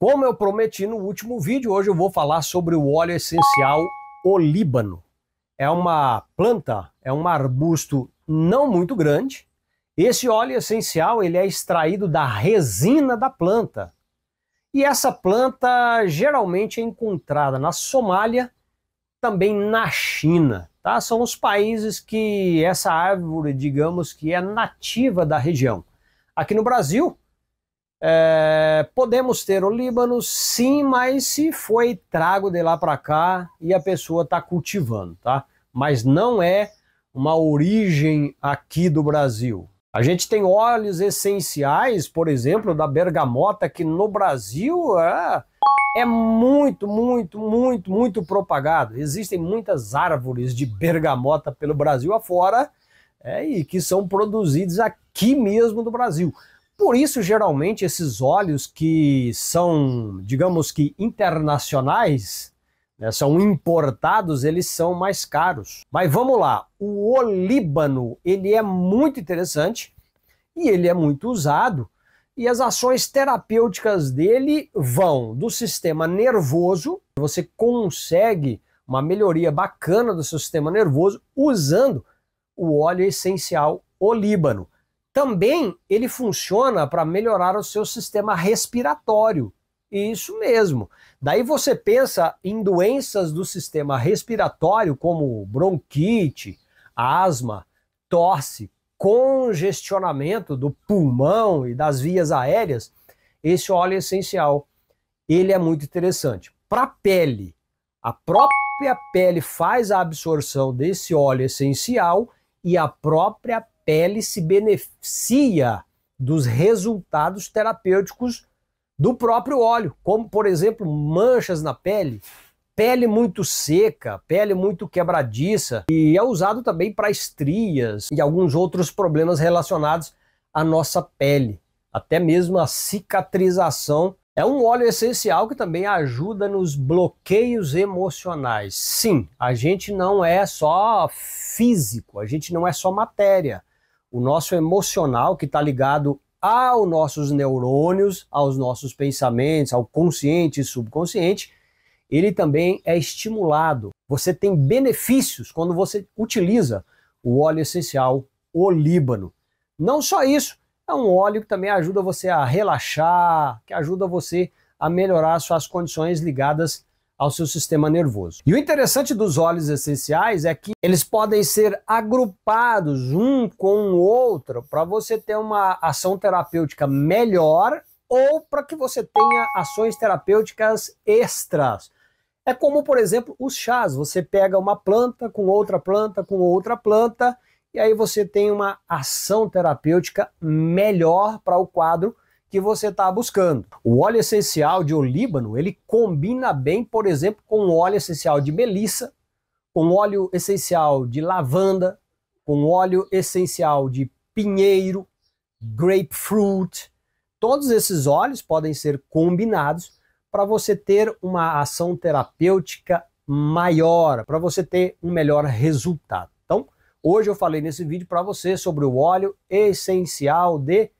Como eu prometi no último vídeo, hoje eu vou falar sobre o óleo essencial olíbano. É uma planta, é um arbusto não muito grande. Esse óleo essencial ele é extraído da resina da planta. E essa planta geralmente é encontrada na Somália, também na China. Tá? São os países que essa árvore, digamos que é nativa da região. Aqui no Brasil, é, podemos ter o Líbano, sim, mas se foi trago de lá para cá e a pessoa está cultivando, tá? Mas não é uma origem aqui do Brasil. A gente tem óleos essenciais, por exemplo, da bergamota, que no Brasil é, é muito, muito, muito, muito propagado. Existem muitas árvores de bergamota pelo Brasil afora é, e que são produzidas aqui mesmo no Brasil. Por isso, geralmente, esses óleos que são, digamos que internacionais, né, são importados, eles são mais caros. Mas vamos lá, o olíbano, ele é muito interessante e ele é muito usado. E as ações terapêuticas dele vão do sistema nervoso, você consegue uma melhoria bacana do seu sistema nervoso usando o óleo essencial olíbano. Também ele funciona para melhorar o seu sistema respiratório. Isso mesmo. Daí você pensa em doenças do sistema respiratório, como bronquite, asma, tosse, congestionamento do pulmão e das vias aéreas. Esse óleo é essencial, ele é muito interessante. Para a pele, a própria pele faz a absorção desse óleo essencial e a própria pele se beneficia dos resultados terapêuticos do próprio óleo, como, por exemplo, manchas na pele, pele muito seca, pele muito quebradiça, e é usado também para estrias e alguns outros problemas relacionados à nossa pele, até mesmo a cicatrização. É um óleo essencial que também ajuda nos bloqueios emocionais. Sim, a gente não é só físico, a gente não é só matéria o nosso emocional, que está ligado aos nossos neurônios, aos nossos pensamentos, ao consciente e subconsciente, ele também é estimulado. Você tem benefícios quando você utiliza o óleo essencial olíbano. Não só isso, é um óleo que também ajuda você a relaxar, que ajuda você a melhorar suas condições ligadas ao seu sistema nervoso. E o interessante dos óleos essenciais é que eles podem ser agrupados um com o outro para você ter uma ação terapêutica melhor ou para que você tenha ações terapêuticas extras. É como, por exemplo, os chás. Você pega uma planta com outra planta com outra planta e aí você tem uma ação terapêutica melhor para o quadro que você está buscando. O óleo essencial de olíbano, ele combina bem, por exemplo, com o óleo essencial de melissa, com óleo essencial de lavanda, com óleo essencial de pinheiro, grapefruit. Todos esses óleos podem ser combinados para você ter uma ação terapêutica maior, para você ter um melhor resultado. Então, hoje eu falei nesse vídeo para você sobre o óleo essencial de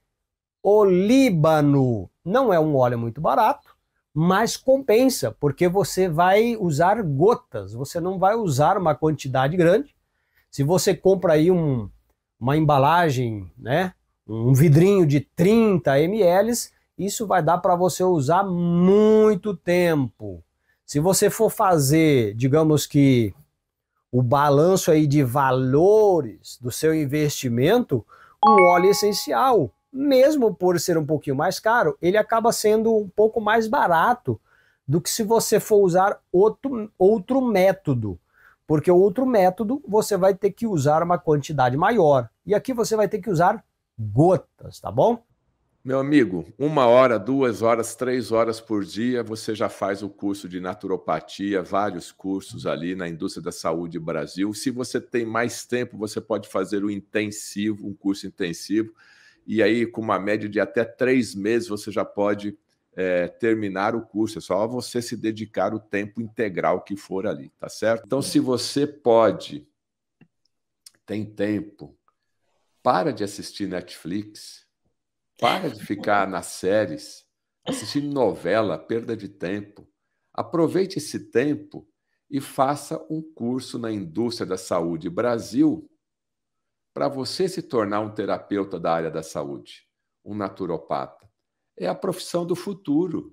o Líbano. Não é um óleo muito barato, mas compensa, porque você vai usar gotas, você não vai usar uma quantidade grande. Se você compra aí um, uma embalagem, né, um vidrinho de 30 ml, isso vai dar para você usar muito tempo. Se você for fazer, digamos que o balanço aí de valores do seu investimento, um óleo essencial mesmo por ser um pouquinho mais caro, ele acaba sendo um pouco mais barato do que se você for usar outro, outro método. Porque o outro método você vai ter que usar uma quantidade maior. E aqui você vai ter que usar gotas, tá bom? Meu amigo, uma hora, duas horas, três horas por dia, você já faz o curso de naturopatia, vários cursos ali na indústria da saúde Brasil. Se você tem mais tempo, você pode fazer o intensivo, um curso intensivo e aí com uma média de até três meses você já pode é, terminar o curso, é só você se dedicar o tempo integral que for ali, tá certo? Então, se você pode, tem tempo, para de assistir Netflix, para de ficar nas séries, assistindo novela, perda de tempo. Aproveite esse tempo e faça um curso na indústria da saúde Brasil para você se tornar um terapeuta da área da saúde, um naturopata. É a profissão do futuro,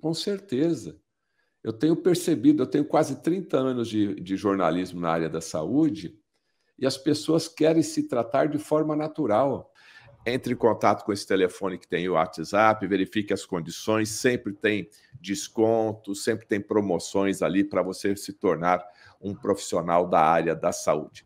com certeza. Eu tenho percebido, eu tenho quase 30 anos de, de jornalismo na área da saúde e as pessoas querem se tratar de forma natural entre em contato com esse telefone que tem o WhatsApp, verifique as condições, sempre tem desconto, sempre tem promoções ali para você se tornar um profissional da área da saúde.